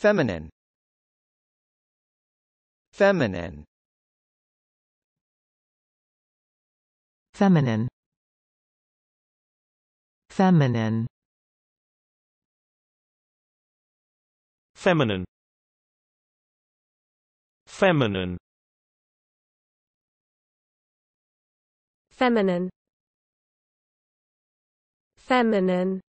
Feminine Feminine Feminine Feminine Feminine Feminine Feminine Feminine